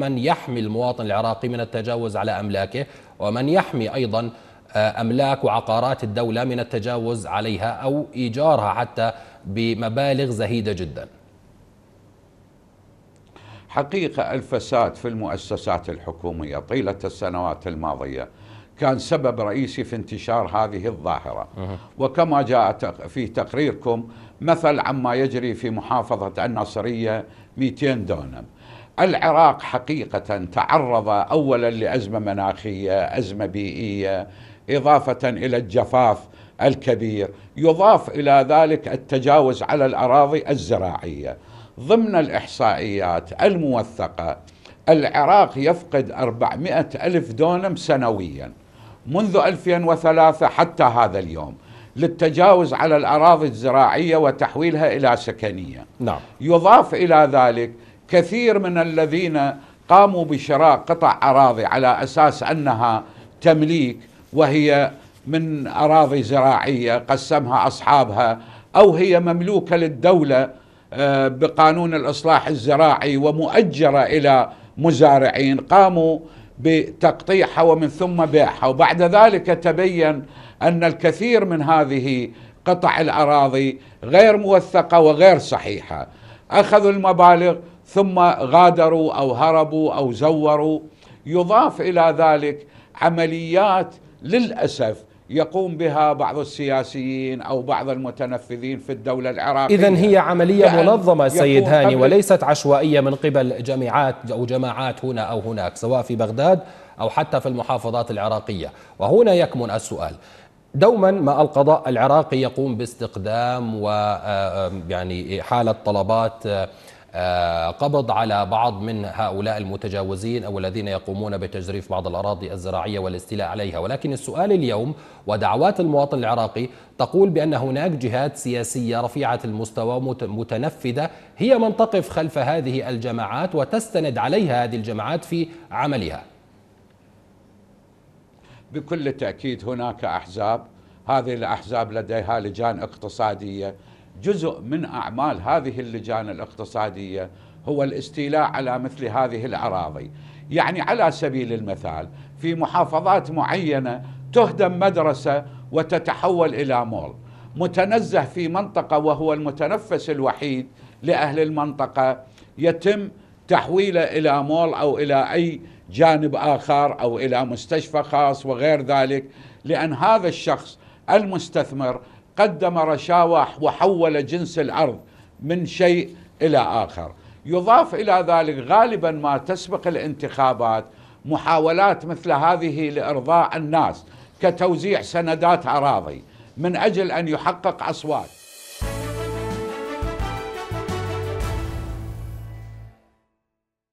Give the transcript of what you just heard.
من يحمي المواطن العراقي من التجاوز على أملاكه ومن يحمي أيضا آه، أملاك وعقارات الدولة من التجاوز عليها أو إيجارها حتى بمبالغ زهيدة جدا حقيقة الفساد في المؤسسات الحكومية طيلة السنوات الماضية كان سبب رئيسي في انتشار هذه الظاهرة وكما جاء في تقريركم مثل عما يجري في محافظة الناصرية 200 دونم العراق حقيقة تعرض أولا لأزمة مناخية أزمة بيئية إضافة إلى الجفاف الكبير يضاف إلى ذلك التجاوز على الأراضي الزراعية ضمن الإحصائيات الموثقة العراق يفقد 400 ألف دونم سنويا منذ 2003 حتى هذا اليوم للتجاوز على الأراضي الزراعية وتحويلها إلى سكنية نعم. يضاف إلى ذلك كثير من الذين قاموا بشراء قطع أراضي على أساس أنها تمليك وهي من أراضي زراعية قسمها أصحابها أو هي مملوكة للدولة آه، بقانون الإصلاح الزراعي ومؤجرة إلى مزارعين قاموا بتقطيعها ومن ثم بيعها وبعد ذلك تبين أن الكثير من هذه قطع الأراضي غير موثقة وغير صحيحة أخذوا المبالغ ثم غادروا او هربوا او زوروا يضاف الى ذلك عمليات للاسف يقوم بها بعض السياسيين او بعض المتنفذين في الدوله العراقيه اذا هي عمليه منظمه سيد هاني وليست عشوائيه من قبل جماعات او جماعات هنا او هناك سواء في بغداد او حتى في المحافظات العراقيه وهنا يكمن السؤال دوما ما القضاء العراقي يقوم باستقدام و آه، آه، يعني حاله طلبات آه، آه، قبض على بعض من هؤلاء المتجاوزين أو الذين يقومون بتجريف بعض الأراضي الزراعية والاستيلاء عليها ولكن السؤال اليوم ودعوات المواطن العراقي تقول بأن هناك جهات سياسية رفيعة المستوى متنفذة هي من تقف خلف هذه الجماعات وتستند عليها هذه الجماعات في عملها بكل تأكيد هناك أحزاب هذه الأحزاب لديها لجان اقتصادية جزء من أعمال هذه اللجان الاقتصادية هو الاستيلاء على مثل هذه الأراضي يعني على سبيل المثال في محافظات معينة تهدم مدرسة وتتحول إلى مول متنزه في منطقة وهو المتنفس الوحيد لأهل المنطقة يتم تحويله إلى مول أو إلى أي جانب آخر أو إلى مستشفى خاص وغير ذلك لأن هذا الشخص المستثمر قدم رشاوى وحول جنس العرض من شيء إلى آخر يضاف إلى ذلك غالبا ما تسبق الانتخابات محاولات مثل هذه لإرضاء الناس كتوزيع سندات أراضي من أجل أن يحقق أصوات